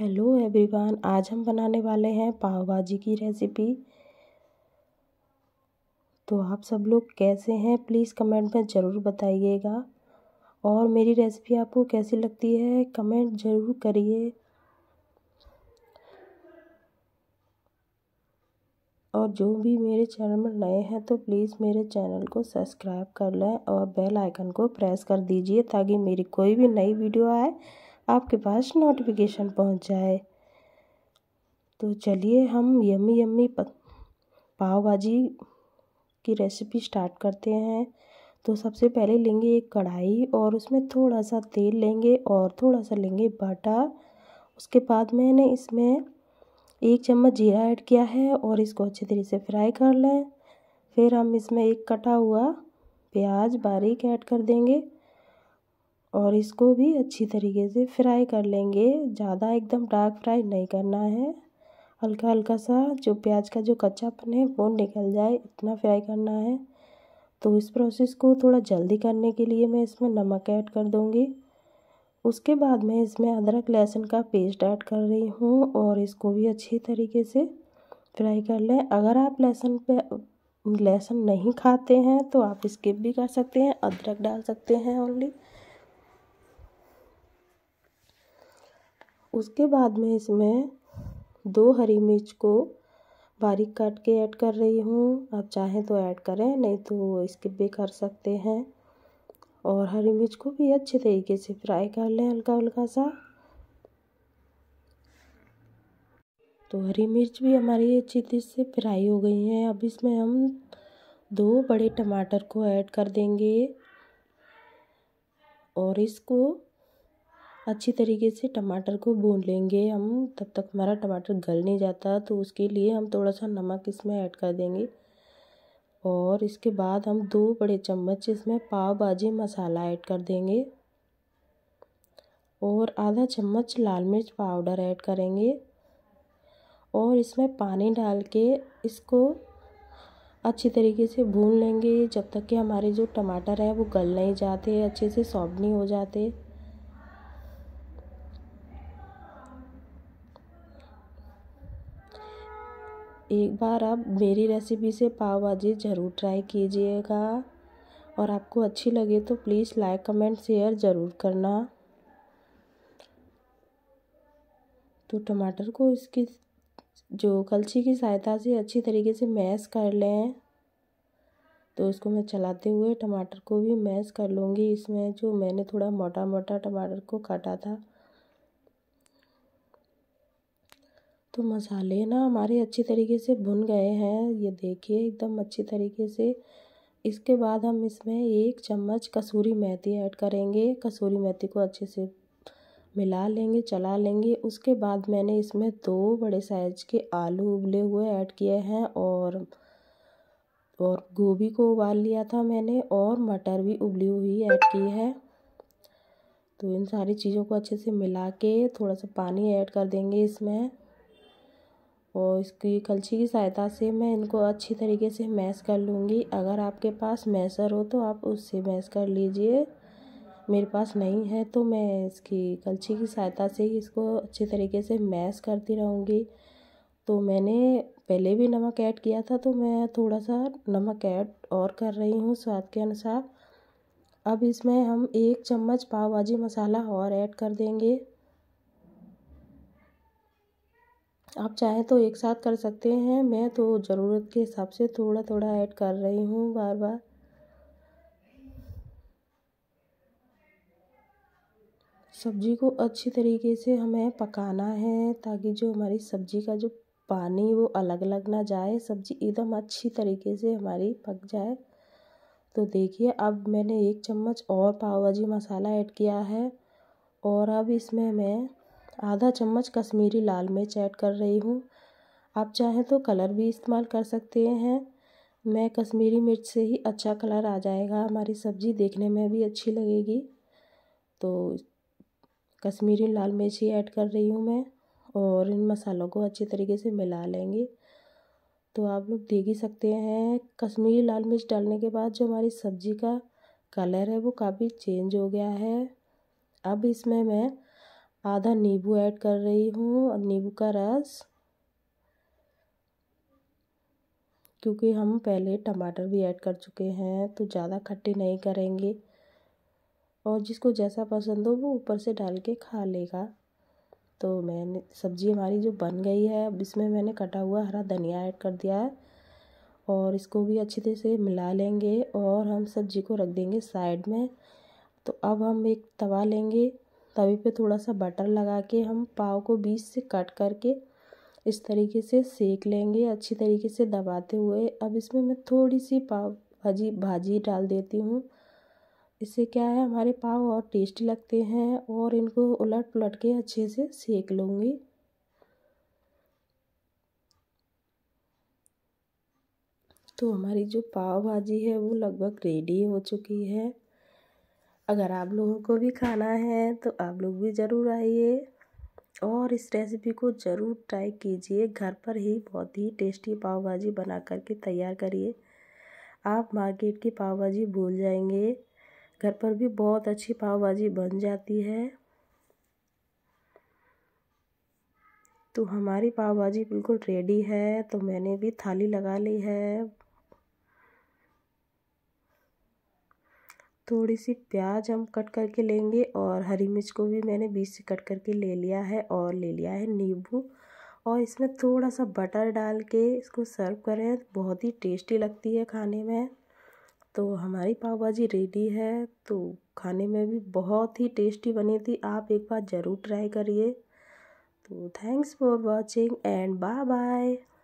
hello everyone आज हम बनाने वाले हैं पाव भाजी की रेसिपी तो आप सब लोग कैसे हैं प्लीज़ कमेंट में ज़रूर बताइएगा और मेरी रेसिपी आपको कैसी लगती है कमेंट ज़रूर करिए और जो भी मेरे चैनल में नए हैं तो प्लीज़ मेरे चैनल को सब्सक्राइब कर लें और बेल आइकन को प्रेस कर दीजिए ताकि मेरी कोई भी नई वीडियो आए आपके पास नोटिफिकेशन पहुंच जाए तो चलिए हम यम्मी यम्मी पाव भाजी की रेसिपी स्टार्ट करते हैं तो सबसे पहले लेंगे एक कढ़ाई और उसमें थोड़ा सा तेल लेंगे और थोड़ा सा लेंगे बाटा उसके बाद मैंने इसमें एक चम्मच जीरा ऐड किया है और इसको अच्छे तरीके से फ्राई कर लें फिर हम इसमें एक कटा हुआ प्याज बारीक ऐड कर देंगे और इसको भी अच्छी तरीके से फ्राई कर लेंगे ज़्यादा एकदम डार्क फ्राई नहीं करना है हल्का हल्का सा जो प्याज का जो कच्चापन है वो निकल जाए इतना फ्राई करना है तो इस प्रोसेस को थोड़ा जल्दी करने के लिए मैं इसमें नमक ऐड कर दूँगी उसके बाद मैं इसमें अदरक लहसुन का पेस्ट ऐड कर रही हूँ और इसको भी अच्छी तरीके से फ्राई कर लें अगर आप लहसुन पे लहसुन नहीं खाते हैं तो आप स्किप भी कर सकते हैं अदरक डाल सकते हैं ओनली उसके बाद में इसमें दो हरी मिर्च को बारीक काट के ऐड कर रही हूँ आप चाहें तो ऐड करें नहीं तो स्किप भी कर सकते हैं और हरी मिर्च को भी अच्छे तरीके से फ्राई कर लें हल्का हल्का सा तो हरी मिर्च भी हमारी अच्छी तरह से फ्राई हो गई हैं अब इसमें हम दो बड़े टमाटर को ऐड कर देंगे और इसको अच्छी तरीके से टमाटर को भून लेंगे हम तब तक हमारा टमाटर गल नहीं जाता तो उसके लिए हम थोड़ा सा नमक इसमें ऐड कर देंगे और इसके बाद हम दो बड़े चम्मच इसमें पाव भाजी मसाला ऐड कर देंगे और आधा चम्मच लाल मिर्च पाउडर ऐड करेंगे और इसमें पानी डाल के इसको अच्छी तरीके से भून लेंगे जब तक कि हमारे जो टमाटर है वो गल नहीं जाते अच्छे से सॉफ्ट नहीं हो जाते एक बार आप मेरी रेसिपी से पाव भाजी ज़रूर ट्राई कीजिएगा और आपको अच्छी लगे तो प्लीज़ लाइक कमेंट शेयर ज़रूर करना तो टमाटर को इसकी जो कलछी की सहायता से अच्छी तरीके से मैश कर लें तो इसको मैं चलाते हुए टमाटर को भी मैश कर लूँगी इसमें जो मैंने थोड़ा मोटा मोटा टमाटर को काटा था तो मसाले ना हमारे अच्छी तरीके से भुन गए हैं ये देखिए एकदम अच्छी तरीके से इसके बाद हम इसमें एक चम्मच कसूरी मेथी ऐड करेंगे कसूरी मेथी को अच्छे से मिला लेंगे चला लेंगे उसके बाद मैंने इसमें दो बड़े साइज के आलू उबले हुए ऐड किए हैं और और गोभी को उबाल लिया था मैंने और मटर भी उबली हुई ऐड की है तो इन सारी चीज़ों को अच्छे से मिला के थोड़ा सा पानी ऐड कर देंगे इसमें और इसकी कलछी की सहायता से मैं इनको अच्छी तरीके से मैश कर लूँगी अगर आपके पास मैसर हो तो आप उससे मैश कर लीजिए मेरे पास नहीं है तो मैं इसकी कलछी की सहायता से ही इसको अच्छे तरीके से मैश करती रहूँगी तो मैंने पहले भी नमक ऐड किया था तो मैं थोड़ा सा नमक ऐड और कर रही हूँ स्वाद के अनुसार अब इसमें हम एक चम्मच पाव भाजी मसाला और ऐड कर देंगे आप चाहे तो एक साथ कर सकते हैं मैं तो ज़रूरत के हिसाब से थोड़ा थोड़ा ऐड कर रही हूँ बार बार सब्ज़ी को अच्छी तरीके से हमें पकाना है ताकि जो हमारी सब्ज़ी का जो पानी वो अलग अलग ना जाए सब्ज़ी एकदम अच्छी तरीके से हमारी पक जाए तो देखिए अब मैंने एक चम्मच और पाव भाजी मसाला ऐड किया है और अब इसमें मैं आधा चम्मच कश्मीरी लाल मिर्च ऐड कर रही हूँ आप चाहें तो कलर भी इस्तेमाल कर सकते हैं मैं कश्मीरी मिर्च से ही अच्छा कलर आ जाएगा हमारी सब्ज़ी देखने में भी अच्छी लगेगी तो कश्मीरी लाल मिर्च ही ऐड कर रही हूँ मैं और इन मसालों को अच्छे तरीके से मिला लेंगे तो आप लोग देख ही सकते हैं कश्मीरी लाल मिर्च डालने के बाद जो हमारी सब्ज़ी का कलर है वो काफ़ी चेंज हो गया है अब इसमें मैं आधा नींबू ऐड कर रही हूँ नींबू का रस क्योंकि हम पहले टमाटर भी ऐड कर चुके हैं तो ज़्यादा खट्टी नहीं करेंगे और जिसको जैसा पसंद हो वो ऊपर से डाल के खा लेगा तो मैंने सब्ज़ी हमारी जो बन गई है अब इसमें मैंने कटा हुआ हरा धनिया ऐड कर दिया है और इसको भी अच्छी तरह से मिला लेंगे और हम सब्ज़ी को रख देंगे साइड में तो अब हम एक तवा लेंगे तवे पे थोड़ा सा बटर लगा के हम पाव को बीच से कट करके इस तरीके से सेक लेंगे अच्छी तरीके से दबाते हुए अब इसमें मैं थोड़ी सी पाव भाजी भाजी डाल देती हूँ इससे क्या है हमारे पाव और टेस्टी लगते हैं और इनको उलट पुलट के अच्छे से सेक लूँगी तो हमारी जो पाव भाजी है वो लगभग रेडी हो चुकी है अगर आप लोगों को भी खाना है तो आप लोग भी ज़रूर आइए और इस रेसिपी को ज़रूर ट्राई कीजिए घर पर ही बहुत ही टेस्टी पाव भाजी बना कर के तैयार करिए आप मार्केट की पाव भाजी भूल जाएंगे घर पर भी बहुत अच्छी पाव भाजी बन जाती है तो हमारी पाव भाजी बिल्कुल रेडी है तो मैंने भी थाली लगा ली है थोड़ी सी प्याज हम कट करके लेंगे और हरी मिर्च को भी मैंने बीच से कट करके ले लिया है और ले लिया है नींबू और इसमें थोड़ा सा बटर डाल के इसको सर्व करें बहुत ही टेस्टी लगती है खाने में तो हमारी पाव भाजी रेडी है तो खाने में भी बहुत ही टेस्टी बनी थी आप एक बार ज़रूर ट्राई करिए तो thanks for watching and bye bye